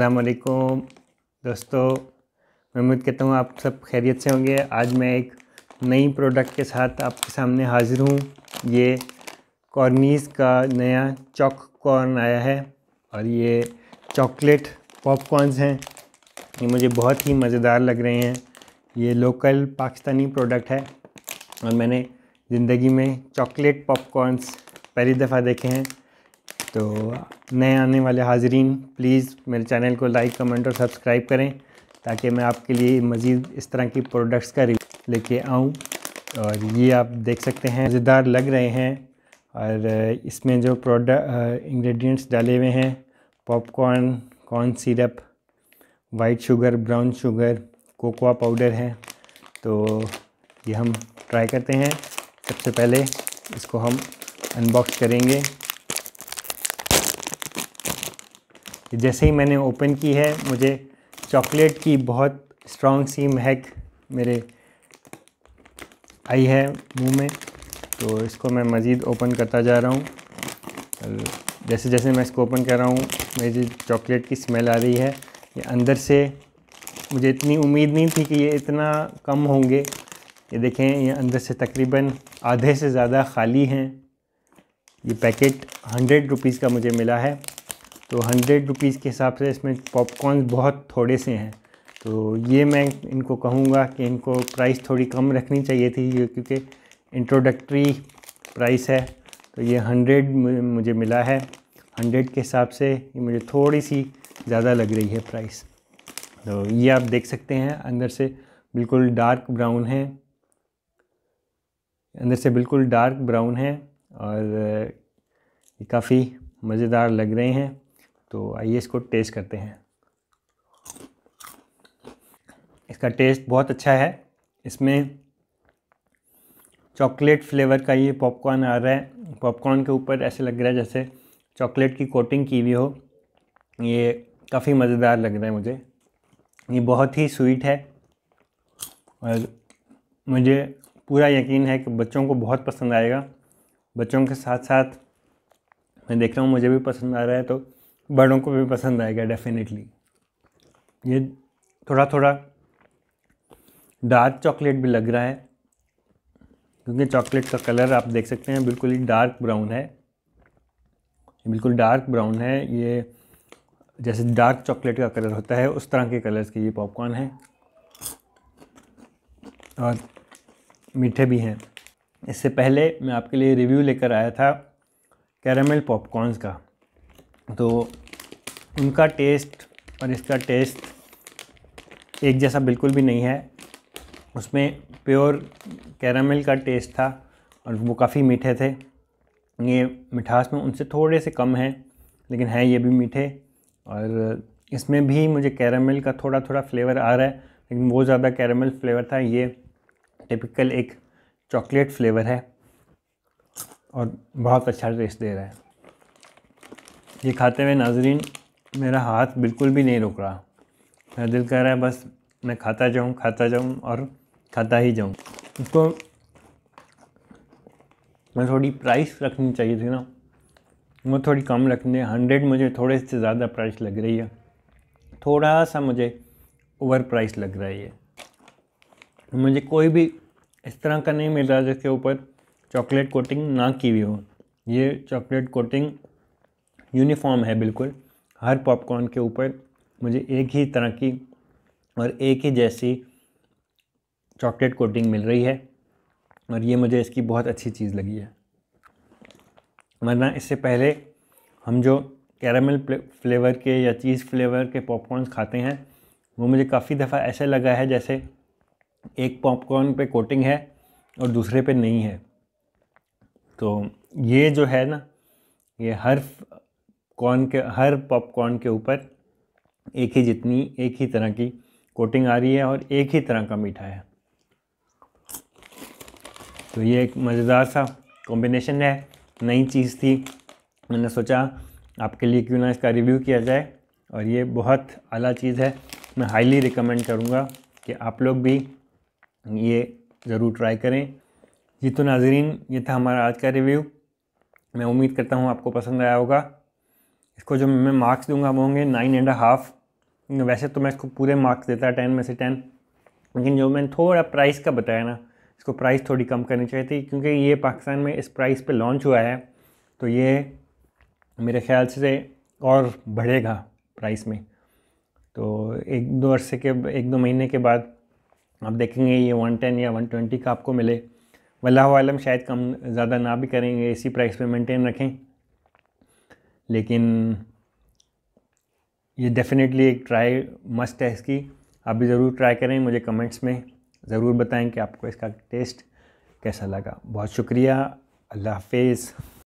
असलकुम दोस्तों मैं उम्मीद करता हूँ आप सब खैरियत से होंगे आज मैं एक नई प्रोडक्ट के साथ आपके सामने हाज़िर हूँ ये कॉर्नीस का नया चॉक कॉर्न आया है और ये चॉकलेट पॉपकॉर्नस हैं ये मुझे बहुत ही मज़ेदार लग रहे हैं ये लोकल पाकिस्तानी प्रोडक्ट है और मैंने ज़िंदगी में चॉकलेट पॉपकॉर्नस पहली दफ़ा देखे हैं तो नए आने वाले हाजरीन प्लीज़ मेरे चैनल को लाइक कमेंट और सब्सक्राइब करें ताकि मैं आपके लिए मज़ीद इस तरह की प्रोडक्ट्स का लेके आऊँ और ये आप देख सकते हैं मज़ेदार लग रहे हैं और इसमें जो प्रोडक्ट इंग्रेडिएंट्स डाले हुए हैं popcorn corn syrup white sugar brown sugar cocoa powder है तो ये हम ट्राई करते हैं सबसे पहले इसको हम अनबॉक्स करेंगे जैसे ही मैंने ओपन की है मुझे चॉकलेट की बहुत स्ट्रॉन्ग सी महक मेरे आई है मुंह में तो इसको मैं मज़ीद ओपन करता जा रहा हूँ जैसे जैसे मैं इसको ओपन कर रहा हूँ मेरी चॉकलेट की स्मेल आ रही है ये अंदर से मुझे इतनी उम्मीद नहीं थी कि ये इतना कम होंगे ये देखें ये अंदर से तकरीबन आधे से ज़्यादा खाली हैं ये पैकेट हंड्रेड रुपीज़ का मुझे मिला है तो हंड्रेड रुपीज़ के हिसाब से इसमें पॉपकॉर्न बहुत थोड़े से हैं तो ये मैं इनको कहूँगा कि इनको प्राइस थोड़ी कम रखनी चाहिए थी क्योंकि इंट्रोडक्टरी प्राइस है तो ये हंड्रेड मुझे मिला है हंड्रेड के हिसाब से ये मुझे थोड़ी सी ज़्यादा लग रही है प्राइस तो ये आप देख सकते हैं अंदर से बिल्कुल डार्क ब्राउन है अंदर से बिल्कुल डार्क ब्राउन है और काफ़ी मज़ेदार लग रहे हैं तो आइए इसको टेस्ट करते हैं इसका टेस्ट बहुत अच्छा है इसमें चॉकलेट फ्लेवर का ये पॉपकॉर्न आ रहा है पॉपकॉर्न के ऊपर ऐसे लग रहा है जैसे चॉकलेट की कोटिंग की हुई हो ये काफ़ी मज़ेदार लग रहा है मुझे ये बहुत ही स्वीट है और मुझे पूरा यकीन है कि बच्चों को बहुत पसंद आएगा बच्चों के साथ साथ मैं देख रहा हूँ मुझे भी पसंद आ रहा है तो बड़ों को भी पसंद आएगा डेफिनेटली ये थोड़ा थोड़ा डार्क चॉकलेट भी लग रहा है क्योंकि चॉकलेट का कलर आप देख सकते हैं बिल्कुल ही डार्क ब्राउन है बिल्कुल डार्क ब्राउन है ये जैसे डार्क चॉकलेट का कलर होता है उस तरह के कलर्स के ये पॉपकॉर्न हैं और मीठे भी हैं इससे पहले मैं आपके लिए रिव्यू लेकर आया था कैरामल पॉपकॉर्नस का तो उनका टेस्ट और इसका टेस्ट एक जैसा बिल्कुल भी नहीं है उसमें प्योर कैरामल का टेस्ट था और वो काफ़ी मीठे थे ये मिठास में उनसे थोड़े से कम हैं लेकिन हैं ये भी मीठे और इसमें भी मुझे कैरामल का थोड़ा थोड़ा फ्लेवर आ रहा है लेकिन बहुत ज़्यादा कैरामल फ्लेवर था ये टिपिकल एक चॉकलेट फ्लेवर है और बहुत अच्छा टेस्ट दे रहा है ये खाते हुए नाजरीन मेरा हाथ बिल्कुल भी नहीं रुक रहा मेरा दिल कह रहा है बस मैं खाता जाऊँ खाता जाऊँ और खाता ही जाऊँ उसको मैं थोड़ी प्राइस रखनी चाहिए थी ना वो थोड़ी कम रखनी है हंड्रेड मुझे थोड़े से ज़्यादा प्राइस लग रही है थोड़ा सा मुझे ओवर प्राइस लग रहा है ये मुझे कोई भी इस तरह का नहीं मिल रहा जिसके ऊपर चॉकलेट कोटिंग ना की हुई हो ये चॉकलेट कोटिंग यूनिफॉर्म है बिल्कुल हर पॉपकॉर्न के ऊपर मुझे एक ही तरह की और एक ही जैसी चॉकलेट कोटिंग मिल रही है और ये मुझे इसकी बहुत अच्छी चीज़ लगी है वरना इससे पहले हम जो कैरामल फ्लेवर के या चीज़ फ्लेवर के पॉपकॉर्न खाते हैं वो मुझे काफ़ी दफ़ा ऐसा लगा है जैसे एक पॉपकॉर्न पे कोटिंग है और दूसरे पे नहीं है तो ये जो है ना ये हर कॉर्न के हर पॉपकॉर्न के ऊपर एक ही जितनी एक ही तरह की कोटिंग आ रही है और एक ही तरह का मीठा है तो ये एक मज़ेदार सा कॉम्बिनेशन है नई चीज़ थी मैंने सोचा आपके लिए क्यों ना इसका रिव्यू किया जाए और ये बहुत अला चीज़ है मैं हाईली रिकमेंड करूँगा कि आप लोग भी ये ज़रूर ट्राई करें जी तो नाजरीन ये था हमारा आज का रिव्यू मैं उम्मीद करता हूँ आपको पसंद आया होगा इसको जो मैं मार्क्स दूंगा वो होंगे नाइन एंड हाफ वैसे तो मैं इसको पूरे मार्क्स देता है टेन में से टेन लेकिन जो मैंने थोड़ा प्राइस का बताया ना इसको प्राइस थोड़ी कम करनी चाहिए थी क्योंकि ये पाकिस्तान में इस प्राइस पे लॉन्च हुआ है तो ये मेरे ख्याल से और बढ़ेगा प्राइस में तो एक दो अरसे के एक दो महीने के बाद आप देखेंगे ये वन टेन या वन ट्वेंटी का आपको मिले वल्लम शायद कम ज़्यादा ना भी करेंगे इसी प्राइस पे मेंटेन रखें लेकिन ये डेफिनेटली एक ट्राई मस्ट है इसकी आप भी ज़रूर ट्राई करें मुझे कमेंट्स में ज़रूर बताएं कि आपको इसका टेस्ट कैसा लगा बहुत शुक्रिया अल्लाह हाफिज़